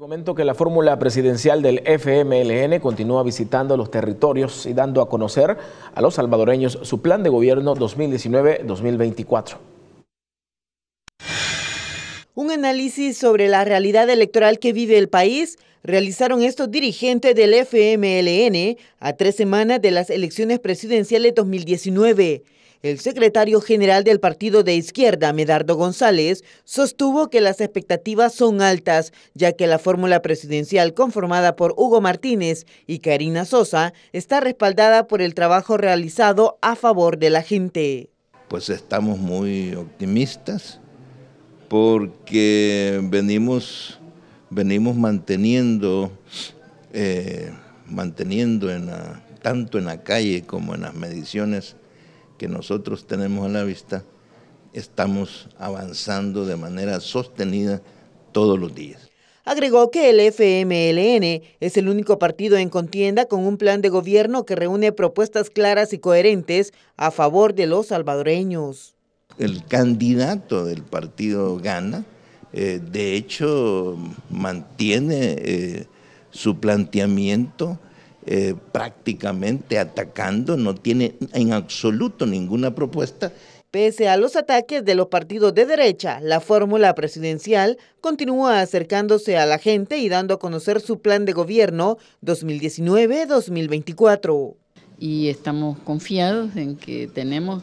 Comento que la fórmula presidencial del FMLN continúa visitando los territorios y dando a conocer a los salvadoreños su plan de gobierno 2019-2024. Un análisis sobre la realidad electoral que vive el país realizaron estos dirigentes del FMLN a tres semanas de las elecciones presidenciales 2019. El secretario general del partido de izquierda, Medardo González, sostuvo que las expectativas son altas, ya que la fórmula presidencial conformada por Hugo Martínez y Karina Sosa está respaldada por el trabajo realizado a favor de la gente. Pues estamos muy optimistas porque venimos, venimos manteniendo, eh, manteniendo en tanto en la calle como en las mediciones que nosotros tenemos a la vista, estamos avanzando de manera sostenida todos los días. Agregó que el FMLN es el único partido en contienda con un plan de gobierno que reúne propuestas claras y coherentes a favor de los salvadoreños. El candidato del partido gana, eh, de hecho mantiene eh, su planteamiento eh, prácticamente atacando, no tiene en absoluto ninguna propuesta. Pese a los ataques de los partidos de derecha, la fórmula presidencial continúa acercándose a la gente y dando a conocer su plan de gobierno 2019-2024. Y estamos confiados en que tenemos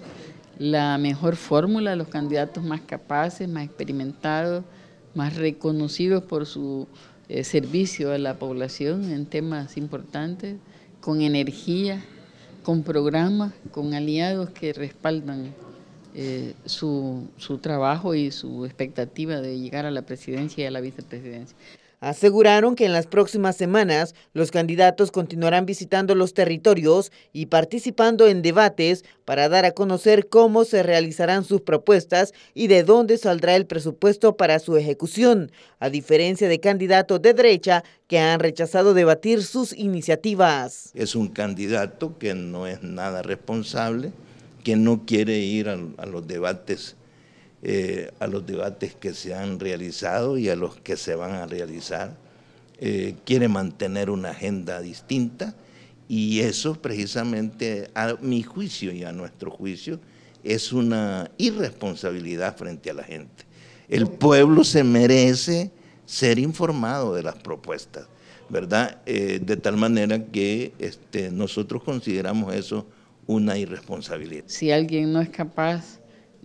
la mejor fórmula, los candidatos más capaces, más experimentados, más reconocidos por su eh, servicio a la población en temas importantes, con energía, con programas, con aliados que respaldan eh, su, su trabajo y su expectativa de llegar a la presidencia y a la vicepresidencia. Aseguraron que en las próximas semanas los candidatos continuarán visitando los territorios y participando en debates para dar a conocer cómo se realizarán sus propuestas y de dónde saldrá el presupuesto para su ejecución, a diferencia de candidatos de derecha que han rechazado debatir sus iniciativas. Es un candidato que no es nada responsable, que no quiere ir a, los debates eh, a los debates que se han realizado y a los que se van a realizar. Eh, quiere mantener una agenda distinta y eso precisamente a mi juicio y a nuestro juicio es una irresponsabilidad frente a la gente. El pueblo se merece ser informado de las propuestas, ¿verdad? Eh, de tal manera que este, nosotros consideramos eso una irresponsabilidad. Si alguien no es capaz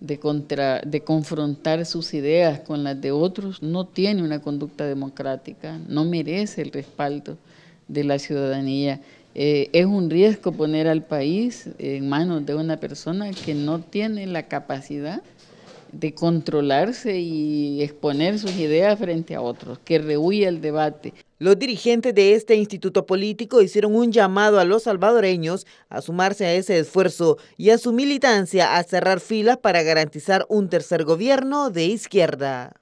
de, contra, de confrontar sus ideas con las de otros, no tiene una conducta democrática, no merece el respaldo de la ciudadanía. Eh, es un riesgo poner al país en manos de una persona que no tiene la capacidad de controlarse y exponer sus ideas frente a otros, que rehúye el debate, los dirigentes de este instituto político hicieron un llamado a los salvadoreños a sumarse a ese esfuerzo y a su militancia a cerrar filas para garantizar un tercer gobierno de izquierda.